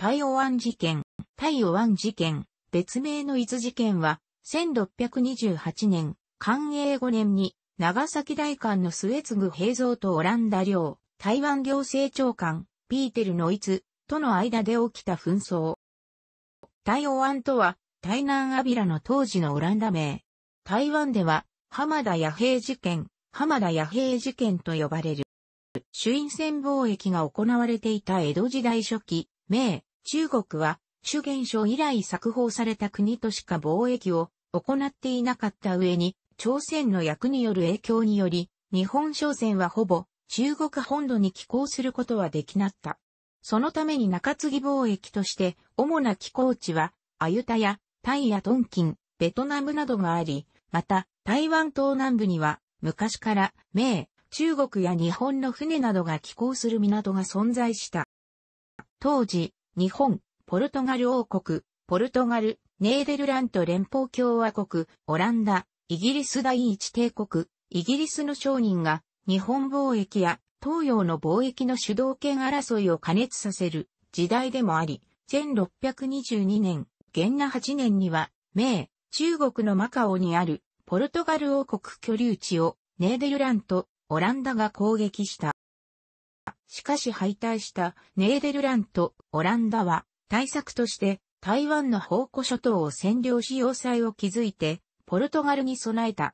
タイオワン事件、タイオワン事件、別名の伊豆事件は、1628年、寛永5年に、長崎大官の末継平蔵とオランダ領、台湾行政長官、ピーテルの伊豆、との間で起きた紛争。台湾とは、台南アビラの当時のオランダ名。台湾では、浜田野兵事件、浜田野兵事件と呼ばれる。朱印船貿易が行われていた江戸時代初期、明、中国は、主元書以来作法された国としか貿易を行っていなかった上に、朝鮮の役による影響により、日本商船はほぼ中国本土に寄港することはできなった。そのために中継ぎ貿易として、主な寄港地は、アユタや、タイやトンキン、ベトナムなどがあり、また、台湾東南部には、昔から、明、中国や日本の船などが寄港する港が存在した。当時、日本、ポルトガル王国、ポルトガル、ネーデルラント連邦共和国、オランダ、イギリス第一帝国、イギリスの商人が日本貿易や東洋の貿易の主導権争いを加熱させる時代でもあり、1622年、元那8年には、明、中国のマカオにあるポルトガル王国居留地をネーデルラント、オランダが攻撃した。しかし敗退したネーデルラント、オランダは対策として台湾の宝庫諸島を占領し要塞を築いてポルトガルに備えた。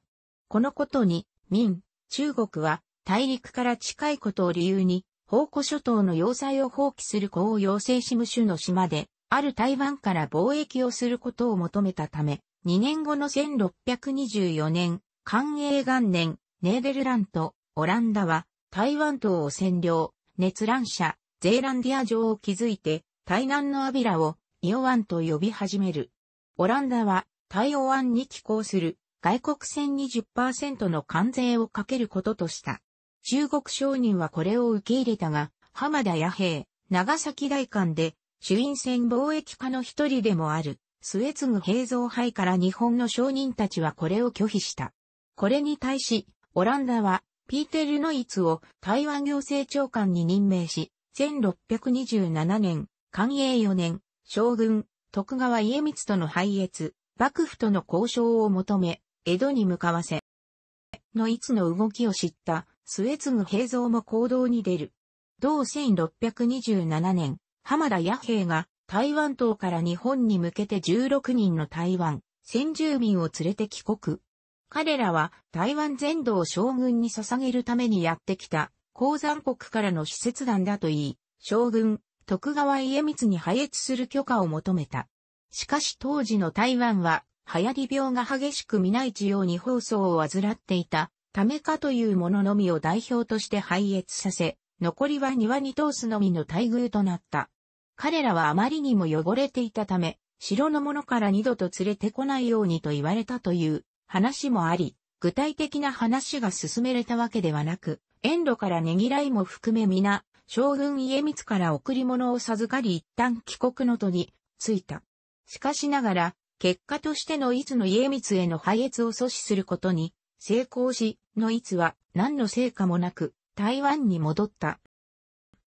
このことに、民、中国は大陸から近いことを理由に宝庫諸島の要塞を放棄する子を要請し無主の島である台湾から貿易をすることを求めたため、2年後の1624年、寛永元年、ネーデルラント、オランダは台湾島を占領、熱乱者、ゼーランディア城を築いて、対南のアビラをイオワンと呼び始める。オランダは、対オワンに寄港する外国船20%の関税をかけることとした。中国商人はこれを受け入れたが、浜田野兵、長崎大館で、主因船貿易家の一人でもある、末次平蔵杯から日本の商人たちはこれを拒否した。これに対し、オランダはピーテル・ノイツを台湾行政長官に任命し、1627年、寛永4年、将軍、徳川家光との敗越、幕府との交渉を求め、江戸に向かわせ。ノイツの動きを知った、末継ぐ平蔵も行動に出る。同1627年、浜田弥平が台湾島から日本に向けて16人の台湾、先住民を連れて帰国。彼らは台湾全土を将軍に捧げるためにやってきた、鉱山国からの使節団だと言い、将軍、徳川家光に配越する許可を求めた。しかし当時の台湾は、流行り病が激しく地一様に放送を患っていた、ためかというもののみを代表として配越させ、残りは庭に通すのみの待遇となった。彼らはあまりにも汚れていたため、城の者から二度と連れてこないようにと言われたという話もあり、具体的な話が進めれたわけではなく、遠路からねぎらいも含め皆、将軍家光から贈り物を授かり一旦帰国の途に着いた。しかしながら、結果としてのいつの家光への配越を阻止することに成功し、のいつは何の成果もなく台湾に戻った。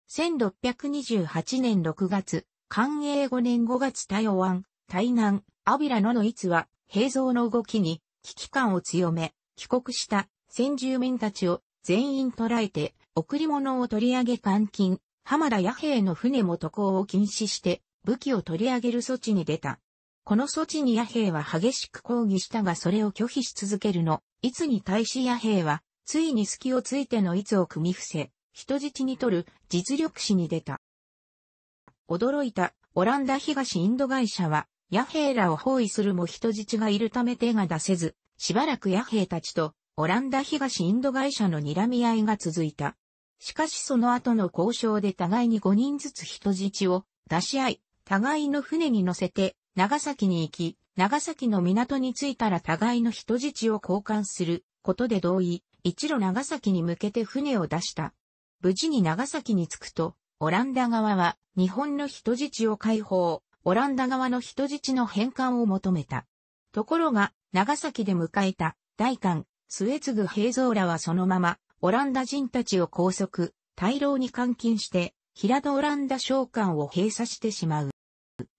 1628年6月、寛永5年5月台湾、台南、アビラののいつは、平蔵の動きに危機感を強め、帰国した先住民たちを全員捕らえて、贈り物を取り上げ監禁、浜田野兵の船も渡航を禁止して武器を取り上げる措置に出た。この措置に野兵は激しく抗議したがそれを拒否し続けるの。いつに対し野兵は、ついに隙をついてのいつを組み伏せ、人質に取る実力士に出た。驚いたオランダ東インド会社は野兵らを包囲するも人質がいるため手が出せず、しばらく野兵たちとオランダ東インド会社の睨み合いが続いた。しかしその後の交渉で互いに5人ずつ人質を出し合い、互いの船に乗せて長崎に行き、長崎の港に着いたら互いの人質を交換することで同意、一路長崎に向けて船を出した。無事に長崎に着くと、オランダ側は日本の人質を解放。オランダ側の人質の返還を求めた。ところが、長崎で迎えた、大韓、末継平蔵らはそのまま、オランダ人たちを拘束、大牢に監禁して、平戸オランダ商館を閉鎖してしまう。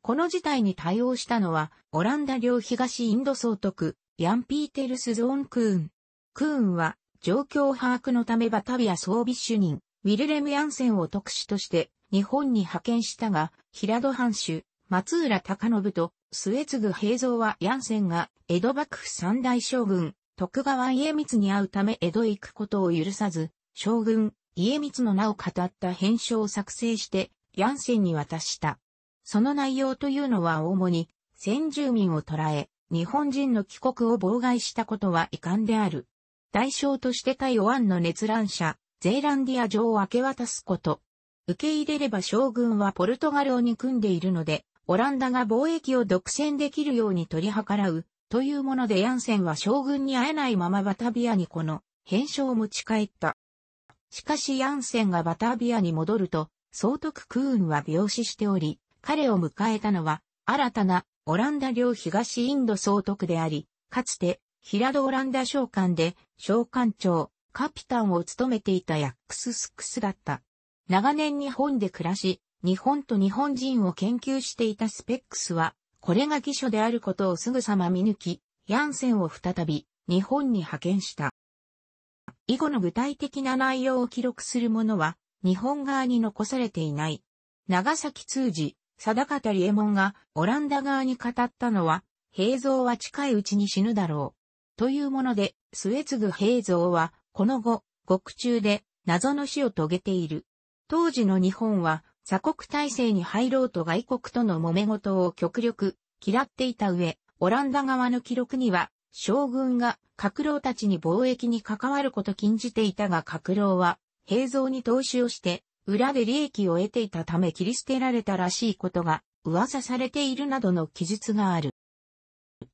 この事態に対応したのは、オランダ領東インド総督、ヤン・ピーテルス・ゾーン・クーン。クーンは、状況把握のためバタビア装備主任、ウィルレム・ヤンセンを特使として、日本に派遣したが、平戸藩主、松浦隆信と末継平蔵はヤンセンが江戸幕府三大将軍、徳川家光に会うため江戸へ行くことを許さず、将軍、家光の名を語った返書を作成して、ヤンセンに渡した。その内容というのは主に、先住民を捕らえ、日本人の帰国を妨害したことは遺憾である。代償として対オアンの熱乱者、ゼーランディア城を明け渡すこと。受け入れれば将軍はポルトガルを憎んでいるので、オランダが貿易を独占できるように取り計らう、というものでヤンセンは将軍に会えないままバタビアにこの、変書を持ち帰った。しかしヤンセンがバタビアに戻ると、総督クーンは病死しており、彼を迎えたのは、新たなオランダ領東インド総督であり、かつて、平戸オランダ商館で、商館長、カピタンを務めていたヤックススックスだった。長年日本で暮らし、日本と日本人を研究していたスペックスは、これが偽書であることをすぐさま見抜き、ヤンセンを再び日本に派遣した。以後の具体的な内容を記録するものは、日本側に残されていない。長崎通じ、定方理右衛門がオランダ側に語ったのは、平蔵は近いうちに死ぬだろう。というもので、末継平蔵は、この後、獄中で謎の死を遂げている。当時の日本は、鎖国体制に入ろうと外国との揉め事を極力嫌っていた上、オランダ側の記録には、将軍が閣僚たちに貿易に関わること禁じていたが閣僚は、平蔵に投資をして、裏で利益を得ていたため切り捨てられたらしいことが噂されているなどの記述がある。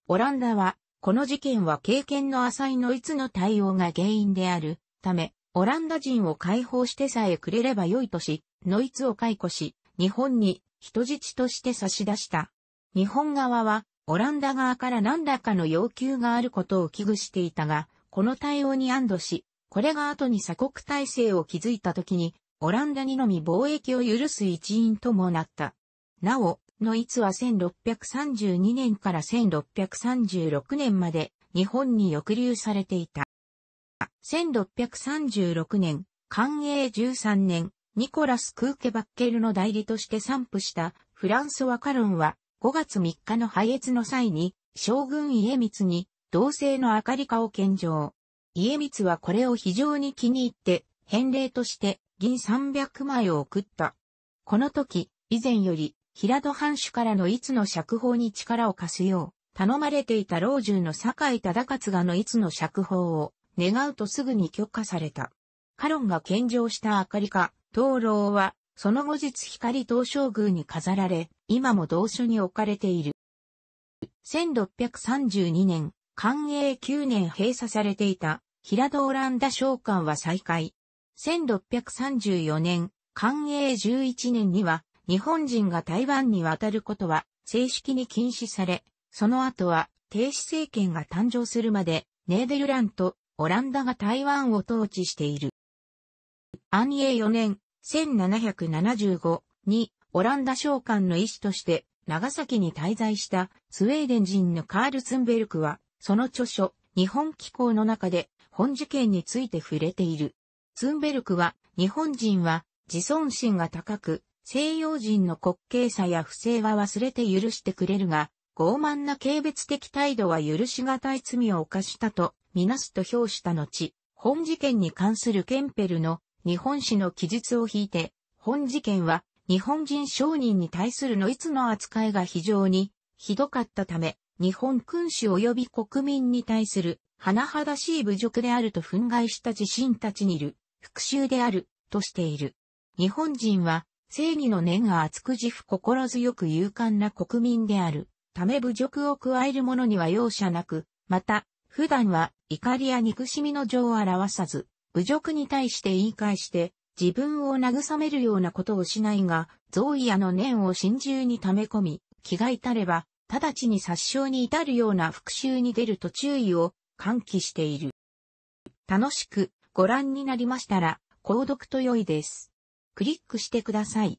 オランダは、この事件は経験の浅いノイツの対応が原因であるため、オランダ人を解放してさえくれればよいとし、ノイツを解雇し、日本に人質として差し出した。日本側は、オランダ側から何らかの要求があることを危惧していたが、この対応に安堵し、これが後に鎖国体制を築いた時に、オランダにのみ貿易を許す一因ともなった。なお、ノイツは1632年から1636年まで日本に抑留されていた。1636年、寛永13年、ニコラス・クーケバッケルの代理として散布したフランソワ・カロンは5月3日の敗越の際に将軍家光に同性の明かり化を献上。家光はこれを非常に気に入って返礼として銀300枚を送った。この時、以前より平戸藩主からのいつの釈放に力を貸すよう頼まれていた老中の酒井忠勝がのいつの釈放を願うとすぐに許可された。カロンが献上した明かり化。灯籠は、その後日光東照宮に飾られ、今も同所に置かれている。1632年、寛永9年閉鎖されていた、平戸オランダ商館は再開。1634年、寛永11年には、日本人が台湾に渡ることは正式に禁止され、その後は、停止政権が誕生するまで、ネーデルランとオランダが台湾を統治している。安永4年、1775にオランダ商館の医師として長崎に滞在したスウェーデン人のカールツンベルクは、その著書、日本気候の中で本事件について触れている。ツンベルクは、日本人は自尊心が高く、西洋人の滑稽さや不正は忘れて許してくれるが、傲慢な軽蔑的態度は許し難い罪を犯したと、みなすと評した後、本事件に関するケンペルの日本史の記述を引いて、本事件は日本人商人に対するのいつの扱いが非常にひどかったため、日本君主及び国民に対する甚だしい侮辱であると憤慨した自身たちにいる復讐であるとしている。日本人は正義の念が厚く自負心強く勇敢な国民である。ため侮辱を加える者には容赦なく、また、普段は怒りや憎しみの情を表さず、侮辱に対して言い返して、自分を慰めるようなことをしないが、ゾイの念を心中に溜め込み、気が至れば、直ちに殺傷に至るような復讐に出ると注意を喚起している。楽しくご覧になりましたら、購読と良いです。クリックしてください。